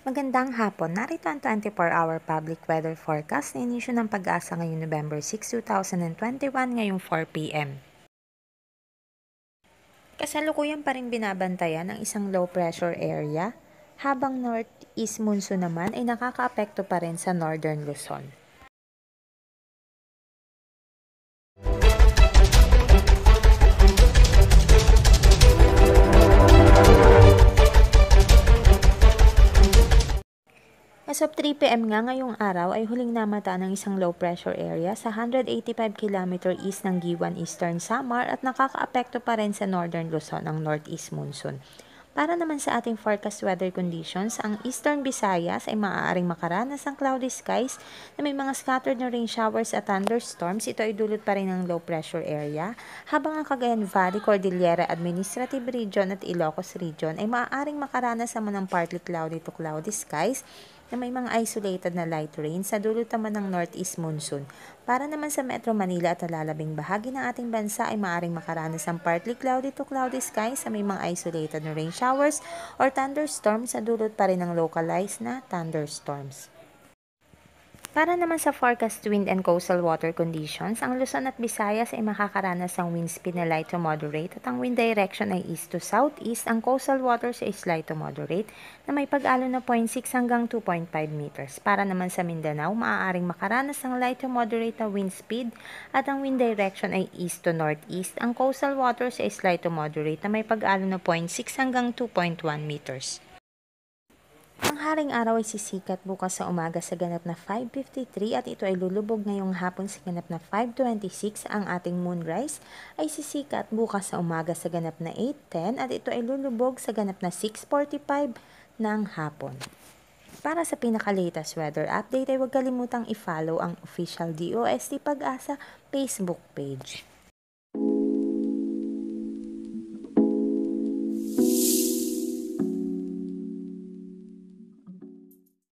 Magandang hapon. Narito ang 24-hour public weather forecast na inisyo ng pag-asa ngayong November 6, 2021 ngayong 4 p.m. Kasalukuyan pa rin binabantayan ang isang low pressure area habang northeast monsoon naman ay nakakaapekto pa rin sa northern Luzon. As of 3 p.m. nga ngayong araw ay huling namata ng isang low pressure area sa 185 km east ng Giwan, Eastern Samar at nakakaapekto pa rin sa northern Luzon ang northeast monsoon. Para naman sa ating forecast weather conditions, ang Eastern Visayas ay maaaring makaranas ng cloudy skies na may mga scattered na rain showers at thunderstorms. Ito ay dulot pa rin ng low pressure area. Habang ang Cagayan Valley, Cordillera Administrative Region at Ilocos Region ay maaaring makaranas naman ng partly cloudy to cloudy skies na may mga isolated na light rain sa dulo naman ng northeast monsoon. Para naman sa Metro Manila at alalabing bahagi ng ating bansa ay maaaring makaranas ng partly cloudy to cloudy sky sa may mga isolated na rain showers or thunderstorms sa dulot pa rin ng localized na thunderstorms. Para naman sa forecast wind and coastal water conditions, ang Luzon at Visayas ay makakaranas ng wind speed na light to moderate at ang wind direction ay east to southeast, ang coastal waters ay slight to moderate na may pag-alo na 0.6 hanggang 2.5 meters. Para naman sa Mindanao, maaaring makaranas ng light to moderate na wind speed at ang wind direction ay east to northeast, ang coastal waters ay slight to moderate na may pag-alo na 0.6 hanggang 2.1 meters. Tanghaling araw ay sisikat bukas sa umaga sa ganap na 5.53 at ito ay lulubog ngayong hapon sa ganap na 5.26. Ang ating moonrise ay sisikat bukas sa umaga sa ganap na 8.10 at ito ay lulubog sa ganap na 6.45 ng hapon. Para sa pinakalatest weather update ay huwag kalimutang i-follow ang official DOST Pag-asa Facebook page.